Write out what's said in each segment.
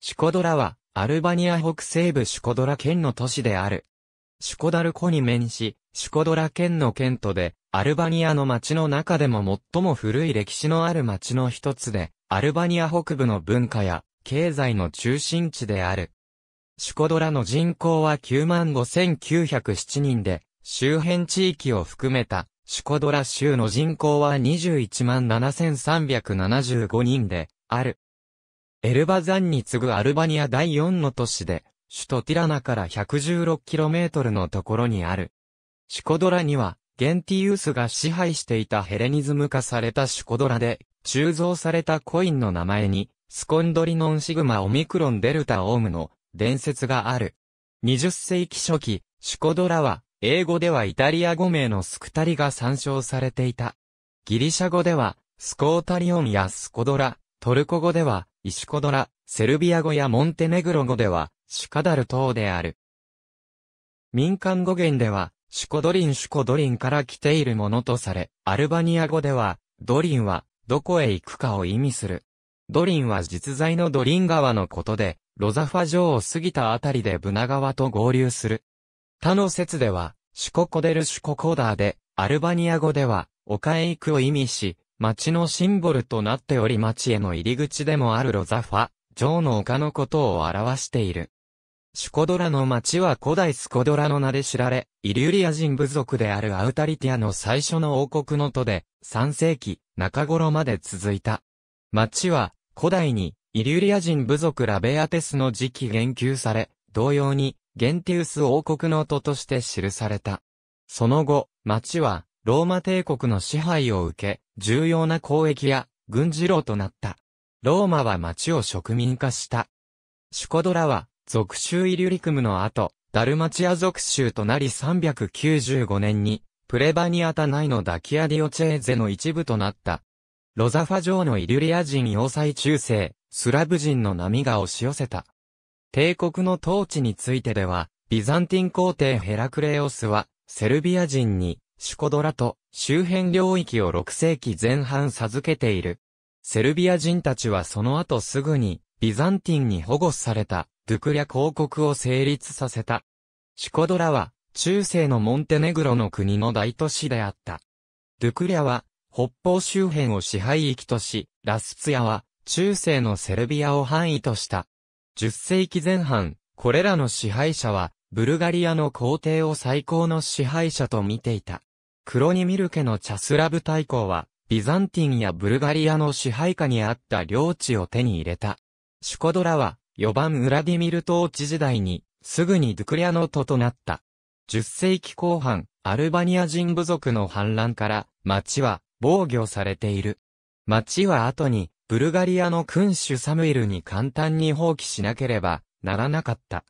シュコドラは、アルバニア北西部シュコドラ県の都市である。シュコダル湖に面し、シュコドラ県の県都で、アルバニアの街の中でも最も古い歴史のある街の一つで、アルバニア北部の文化や経済の中心地である。シュコドラの人口は95,907人で、周辺地域を含めたシュコドラ州の人口は217,375人である。エルバザンに次ぐアルバニア第4の都市で、首都ティラナから 116km のところにある。シュコドラには、ゲンティウスが支配していたヘレニズム化されたシュコドラで、鋳造されたコインの名前に、スコンドリノンシグマオミクロンデルタオウムの伝説がある。20世紀初期、シュコドラは、英語ではイタリア語名のスクタリが参照されていた。ギリシャ語では、スコータリオンやスコドラ、トルコ語では、石子ドラ、セルビア語やモンテネグロ語では、シュカダル等である。民間語源では、シュコドリンシュコドリンから来ているものとされ、アルバニア語では、ドリンは、どこへ行くかを意味する。ドリンは実在のドリン川のことで、ロザファ城を過ぎたあたりでブナ川と合流する。他の説では、シュココデルシュココーダーで、アルバニア語では、丘へ行くを意味し、町のシンボルとなっており町への入り口でもあるロザファ、城の丘のことを表している。シュコドラの町は古代スコドラの名で知られ、イリュリア人部族であるアウタリティアの最初の王国の都で、3世紀中頃まで続いた。町は古代にイリュリア人部族ラベアテスの時期言及され、同様にゲンティウス王国の都として記された。その後、町はローマ帝国の支配を受け、重要な交易や軍事路となった。ローマは町を植民化した。シュコドラは、属州イリュリクムの後、ダルマチア属州となり395年に、プレバニアタ内のダキアディオチェーゼの一部となった。ロザファ城のイリュリア人要塞中世、スラブ人の波が押し寄せた。帝国の統治についてでは、ビザンティン皇帝ヘラクレオスは、セルビア人に、シュコドラと周辺領域を6世紀前半授けている。セルビア人たちはその後すぐに、ビザンティンに保護された、ドゥクリャ公国を成立させた。シコドラは、中世のモンテネグロの国の大都市であった。ドゥクリャは、北方周辺を支配域とし、ラスツヤは、中世のセルビアを範囲とした。10世紀前半、これらの支配者は、ブルガリアの皇帝を最高の支配者と見ていた。クロニミル家のチャスラブ大公は、ビザンティンやブルガリアの支配下にあった領地を手に入れた。シュコドラは、4番ウラディミル統治時代に、すぐにドゥクリアの都となった。10世紀後半、アルバニア人部族の反乱から、町は防御されている。町は後に、ブルガリアの君主サムイルに簡単に放棄しなければならなかった。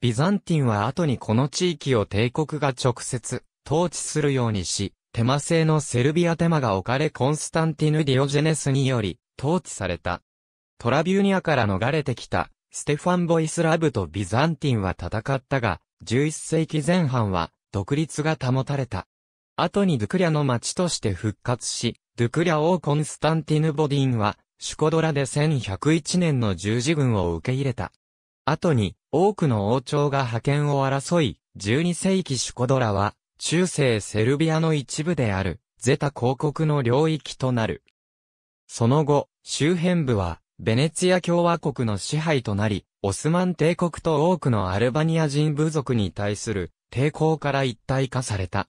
ビザンティンは後にこの地域を帝国が直接統治するようにし、テマ製のセルビアテマが置かれコンスタンティヌ・ディオジェネスにより、統治された。トラビューニアから逃れてきた、ステファン・ボイスラブとビザンティンは戦ったが、11世紀前半は、独立が保たれた。後にドゥクリャの町として復活し、ドゥクリャ王コンスタンティヌ・ボディンは、シュコドラで1101年の十字軍を受け入れた。後に、多くの王朝が覇権を争い、12世紀シュコドラは、中世セルビアの一部である、ゼタ公国の領域となる。その後、周辺部は、ベネツィア共和国の支配となり、オスマン帝国と多くのアルバニア人部族に対する抵抗から一体化された。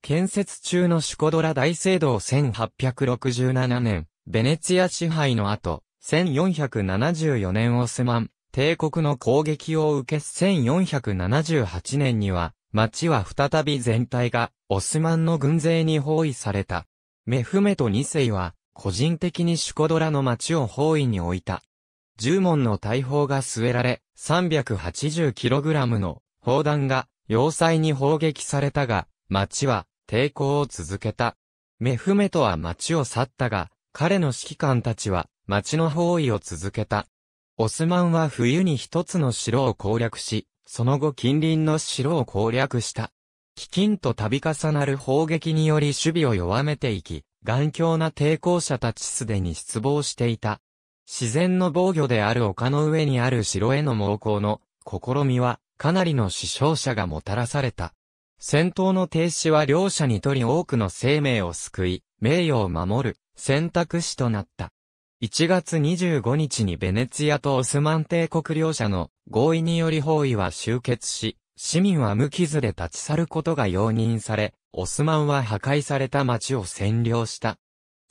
建設中のシュコドラ大聖堂1867年、ベネツィア支配の後、1474年オスマン帝国の攻撃を受け1478年には、町は再び全体が、オスマンの軍勢に包囲された。メフメト2世は、個人的にシュコドラの町を包囲に置いた。10門の大砲が据えられ、380kg の砲弾が要塞に砲撃されたが、町は抵抗を続けた。メフメトは町を去ったが、彼の指揮官たちは町の包囲を続けた。オスマンは冬に一つの城を攻略し、その後近隣の城を攻略した。飢饉と度重なる砲撃により守備を弱めていき、頑強な抵抗者たちすでに失望していた。自然の防御である丘の上にある城への猛攻の試みはかなりの死傷者がもたらされた。戦闘の停止は両者にとり多くの生命を救い、名誉を守る選択肢となった。1月25日にベネツィアとオスマン帝国両者の合意により包囲は終結し、市民は無傷で立ち去ることが容認され、オスマンは破壊された町を占領した。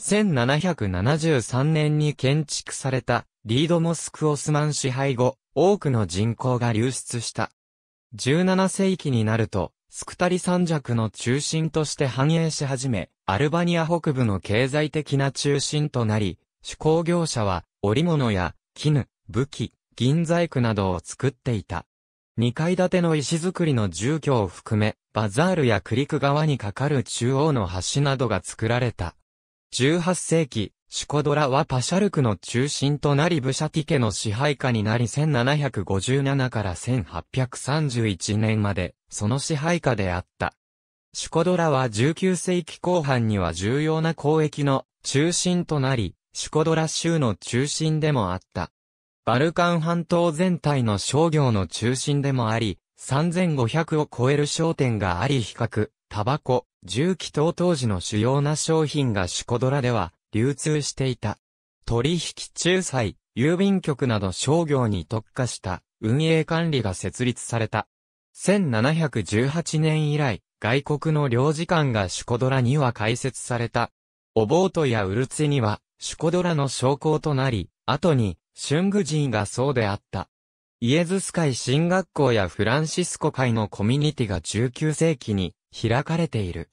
1773年に建築されたリードモスクオスマン支配後、多くの人口が流出した。17世紀になると、スクタリ山脈の中心として繁栄し始め、アルバニア北部の経済的な中心となり、手工業者は、織物や絹、武器、銀細工などを作っていた。2階建ての石造りの住居を含め、バザールやクリク川に架かる中央の橋などが作られた。18世紀、シュコドラはパシャルクの中心となりブシャティ家の支配下になり1757から1831年まで、その支配下であった。シュコドラは19世紀後半には重要な交易の中心となり、シュコドラ州の中心でもあった。バルカン半島全体の商業の中心でもあり、3500を超える商店があり比較、タバコ、銃器等当時の主要な商品がシュコドラでは流通していた。取引仲裁、郵便局など商業に特化した運営管理が設立された。1718年以来、外国の領事館がシュコドラには開設された。おぼーとやうるつには、シュコドラの商工となり、後に、シュングジーがそうであった。イエズス会神学校やフランシスコ会のコミュニティが19世紀に開かれている。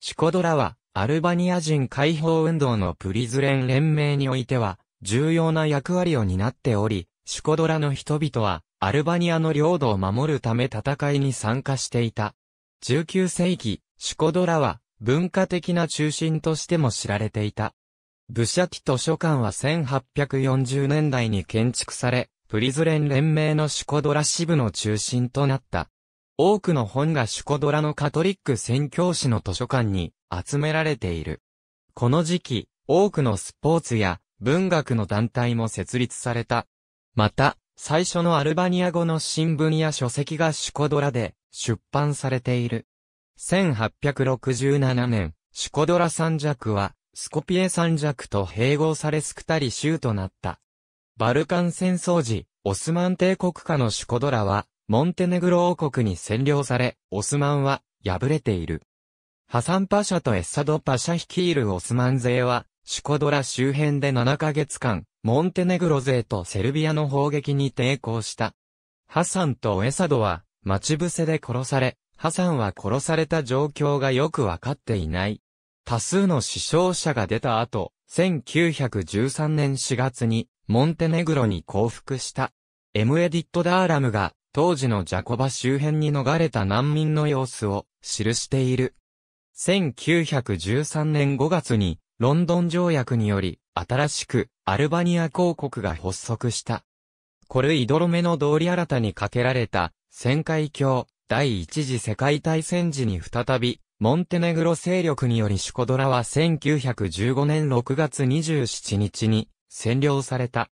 シコドラは、アルバニア人解放運動のプリズレン連盟においては、重要な役割を担っており、シコドラの人々は、アルバニアの領土を守るため戦いに参加していた。19世紀、シコドラは、文化的な中心としても知られていた。ブシャティ図書館は1840年代に建築され、プリズレン連盟のシュコドラ支部の中心となった。多くの本がシュコドラのカトリック宣教師の図書館に集められている。この時期、多くのスポーツや文学の団体も設立された。また、最初のアルバニア語の新聞や書籍がシュコドラで出版されている。1867年、シュコドラ三尺はスコピエ三弱と併合されスクタリ州となった。バルカン戦争時、オスマン帝国下のシュコドラは、モンテネグロ王国に占領され、オスマンは敗れている。ハサンパシャとエッサドパシャ率いるオスマン勢は、シュコドラ周辺で7ヶ月間、モンテネグロ勢とセルビアの砲撃に抵抗した。ハサンとエサドは、待ち伏せで殺され、ハサンは殺された状況がよくわかっていない。多数の死傷者が出た後、1913年4月に、モンテネグロに降伏した。エムエディット・ダーラムが、当時のジャコバ周辺に逃れた難民の様子を、記している。1913年5月に、ロンドン条約により、新しく、アルバニア公国が発足した。コルイドロメの通り新たにかけられた、旋回橋、第一次世界大戦時に再び、モンテネグロ勢力によりシュコドラは1915年6月27日に占領された。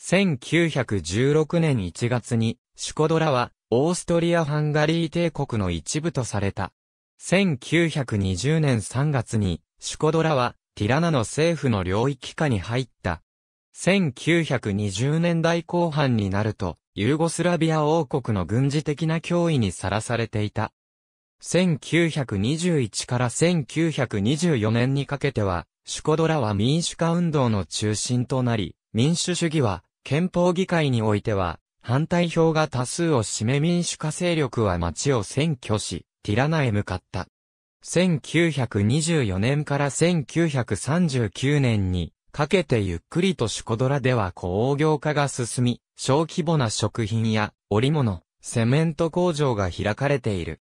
1916年1月にシュコドラはオーストリア・ハンガリー帝国の一部とされた。1920年3月にシュコドラはティラナの政府の領域下に入った。1920年代後半になると、ユーゴスラビア王国の軍事的な脅威にさらされていた。1921から1924年にかけては、シュコドラは民主化運動の中心となり、民主主義は、憲法議会においては、反対票が多数を占め民主化勢力は町を占拠し、ティラナへ向かった。1924年から1939年にかけてゆっくりとシュコドラでは工業化が進み、小規模な食品や織物、セメント工場が開かれている。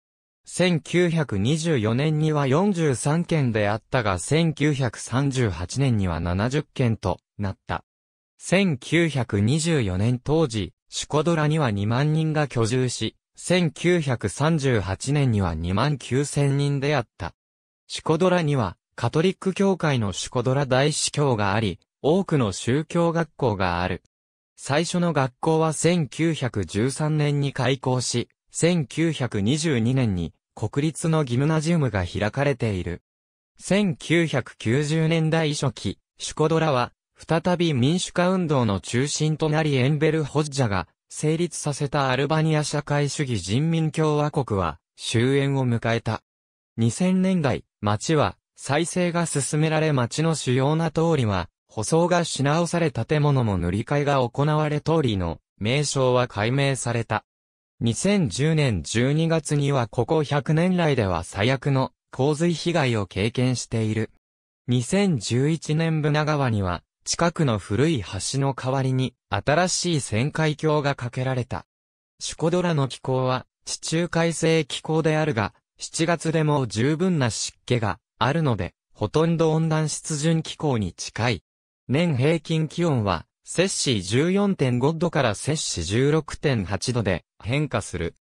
1924年には43件であったが1938年には70件となった。1924年当時、シュコドラには2万人が居住し、1938年には2万9千人であった。シュコドラには、カトリック教会のシュコドラ大司教があり、多くの宗教学校がある。最初の学校は1913年に開校し、1922年に国立のギムナジウムが開かれている。1990年代初期、シュコドラは、再び民主化運動の中心となりエンベル・ホッジャが成立させたアルバニア社会主義人民共和国は終焉を迎えた。2000年代、町は再生が進められ町の主要な通りは、舗装がし直され建物も塗り替えが行われ通りの名称は解明された。2010年12月にはここ100年来では最悪の洪水被害を経験している。2011年船川には近くの古い橋の代わりに新しい旋回橋が架けられた。シュコドラの気候は地中海性気候であるが、7月でも十分な湿気があるので、ほとんど温暖湿潤気候に近い。年平均気温は摂氏14.5度から摂氏16.8度で変化する。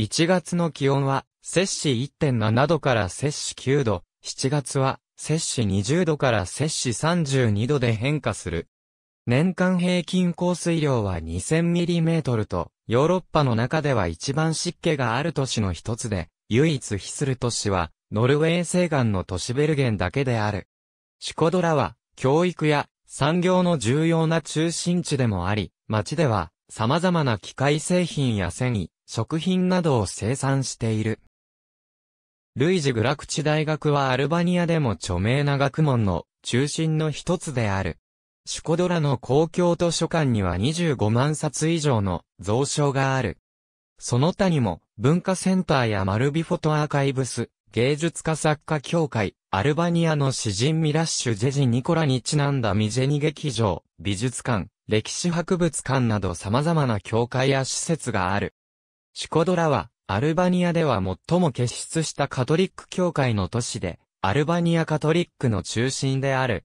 1月の気温は摂氏1.7度から摂氏9度、7月は摂氏20度から摂氏32度で変化する。年間平均降水量は 2000mm と、ヨーロッパの中では一番湿気がある都市の一つで、唯一比する都市は、ノルウェー西岸の都市ベルゲンだけである。シュコドラは、教育や産業の重要な中心地でもあり、町では様々な機械製品や繊維、食品などを生産している。ルイジ・グラクチ大学はアルバニアでも著名な学問の中心の一つである。シュコドラの公共図書館には25万冊以上の蔵書がある。その他にも文化センターやマルビフォトアーカイブス、芸術家作家協会、アルバニアの詩人ミラッシュ・ジェジ・ニコラにちなんだミジェニ劇場、美術館、歴史博物館など様々な協会や施設がある。シコドラは、アルバニアでは最も傑出したカトリック教会の都市で、アルバニアカトリックの中心である。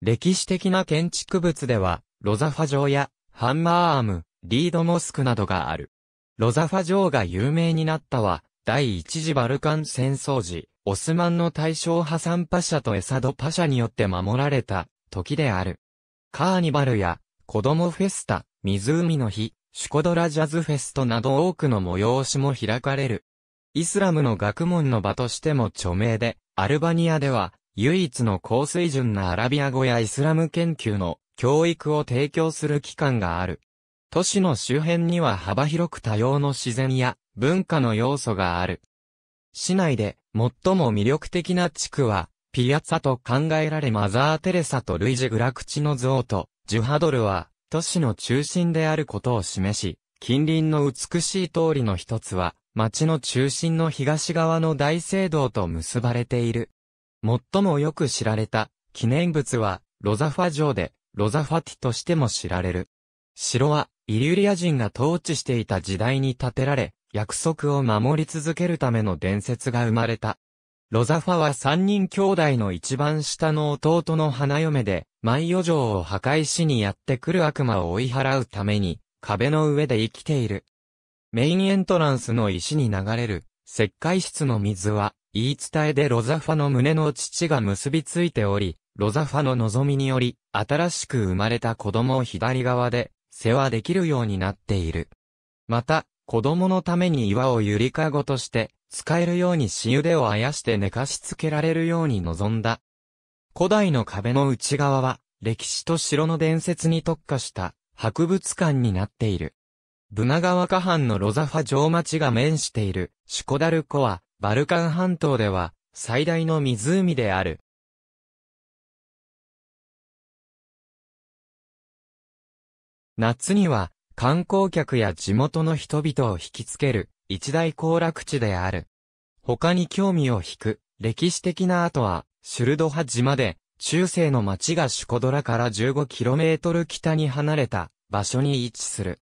歴史的な建築物では、ロザファ城や、ハンマーアーム、リードモスクなどがある。ロザファ城が有名になったは、第一次バルカン戦争時、オスマンの大将ハサンパシャとエサドパシャによって守られた時である。カーニバルや子供フェスタ、湖の日、シュコドラジャズフェストなど多くの催しも開かれる。イスラムの学問の場としても著名で、アルバニアでは唯一の高水準なアラビア語やイスラム研究の教育を提供する機関がある。都市の周辺には幅広く多様の自然や文化の要素がある。市内で最も魅力的な地区は、ピアツァと考えられマザー・テレサとルイジ・グラクチの像と、ジュハドルは、都市の中心であることを示し、近隣の美しい通りの一つは、町の中心の東側の大聖堂と結ばれている。最もよく知られた記念物は、ロザファ城で、ロザファティとしても知られる。城は、イリュリア人が統治していた時代に建てられ、約束を守り続けるための伝説が生まれた。ロザファは三人兄弟の一番下の弟の花嫁で、万葉城を破壊しにやってくる悪魔を追い払うために、壁の上で生きている。メインエントランスの石に流れる、石灰質の水は、言い伝えでロザファの胸の乳が結びついており、ロザファの望みにより、新しく生まれた子供を左側で、世話できるようになっている。また、子供のために岩をゆりかごとして、使えるようにしでをあやして寝かしつけられるように望んだ。古代の壁の内側は、歴史と城の伝説に特化した博物館になっている。ブナ川河畔のロザファ城町が面しているシュコダル湖は、バルカン半島では最大の湖である。夏には観光客や地元の人々を引きつける一大行楽地である。他に興味を引く歴史的な跡はシュルドハ島で中世の町がシュコドラから 15km 北に離れた場所に位置する。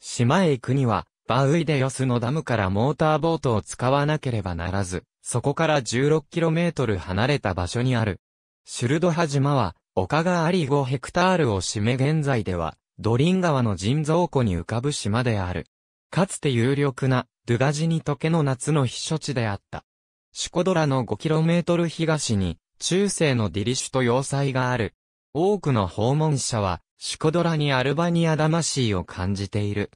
島へ行くにはバウイデヨスのダムからモーターボートを使わなければならず、そこから 16km 離れた場所にある。シュルドハ島は丘があり5ヘクタールを占め現在ではドリン川の人造湖に浮かぶ島である。かつて有力なドゥガジニトケの夏の避暑地であった。シュコドラの 5km 東に中世のディリシュと要塞がある。多くの訪問者はシュコドラにアルバニア魂を感じている。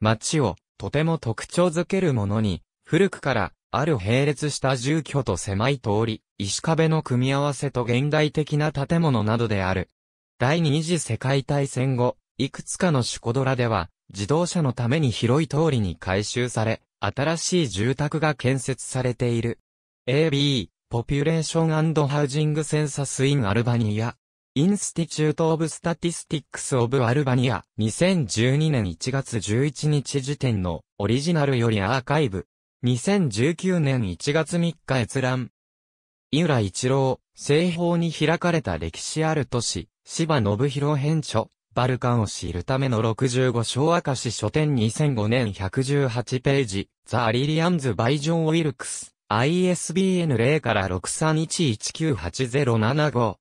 街をとても特徴づけるものに、古くからある並列した住居と狭い通り、石壁の組み合わせと現代的な建物などである。第二次世界大戦後、いくつかのシュコドラでは、自動車のために広い通りに改修され、新しい住宅が建設されている。AB、Population and Housing Census in Albania。Institute of Statistics of Albania 2012年1月11日時点のオリジナルよりアーカイブ。2019年1月3日閲覧。井浦一郎、西方に開かれた歴史ある都市、芝信弘編著。バルカンを知るための65章明石書店2005年118ページ、ザ・リリアンズ・バイジョン・ウィルクス、ISBN 0から6 3 1 1 9 8 0 7 5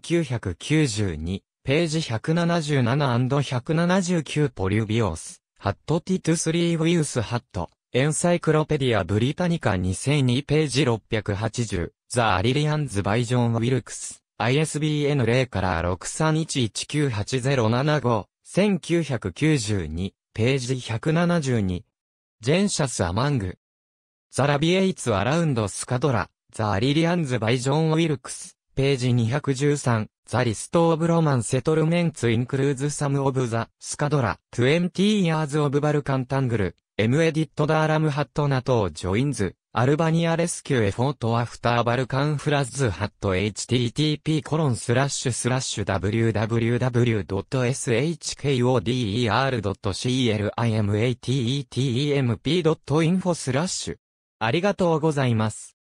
1992、ページ 177&179 ポリュビオス、ハットティトゥスリーウィウスハット、エンサイクロペディア・ブリタニカ2002ページ680、ザ・アリリアンズ・バイジョン・ウィルクス。ISBN 0から6 3 1 1 9 8 0 7 5 1992、ページ172。ジェンシャス・アマング。ザ・ラビエイツ・アラウンド・スカドラ、ザ・リリアンズ・バイ・ジョン・ウィルクス、ページ213、ザ・リスト・オブ・ロマン・セトルメンツ・インクルーズ・サム・オブ・ザ・スカドラ、トゥエンティー・ヤーズ・オブ・バルカン・タングル、エム・エディット・ダーラム・ハットナトー・ジョインズ、アルバニアレスキューエフォートアフターバルカンフラッズハット http コロンスラッシュスラッシュ www.shkoder.climatemp.info スラッシュありがとうございます。